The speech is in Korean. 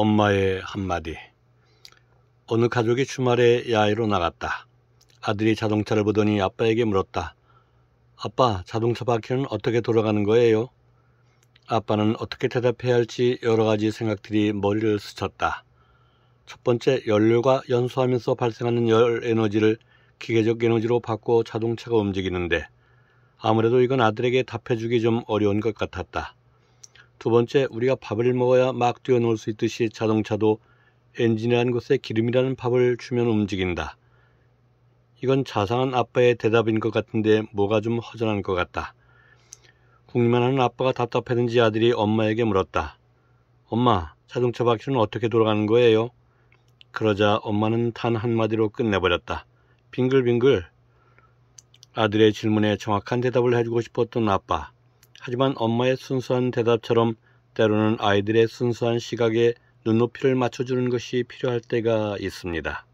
엄마의 한마디. 어느 가족이 주말에 야외로 나갔다. 아들이 자동차를 보더니 아빠에게 물었다. 아빠, 자동차 바퀴는 어떻게 돌아가는 거예요? 아빠는 어떻게 대답해야 할지 여러 가지 생각들이 머리를 스쳤다. 첫 번째, 연료가 연소하면서 발생하는 열 에너지를 기계적 에너지로 바꿔 자동차가 움직이는데 아무래도 이건 아들에게 답해주기 좀 어려운 것 같았다. 두 번째, 우리가 밥을 먹어야 막 뛰어놀 수 있듯이 자동차도 엔진이라는 곳에 기름이라는 밥을 주면 움직인다. 이건 자상한 아빠의 대답인 것 같은데 뭐가 좀 허전한 것 같다. 궁리만 하는 아빠가 답답했는지 아들이 엄마에게 물었다. 엄마, 자동차 바퀴는 어떻게 돌아가는 거예요? 그러자 엄마는 단 한마디로 끝내버렸다. 빙글빙글. 아들의 질문에 정확한 대답을 해주고 싶었던 아빠. 하지만 엄마의 순수한 대답처럼 때로는 아이들의 순수한 시각에 눈높이를 맞춰주는 것이 필요할 때가 있습니다.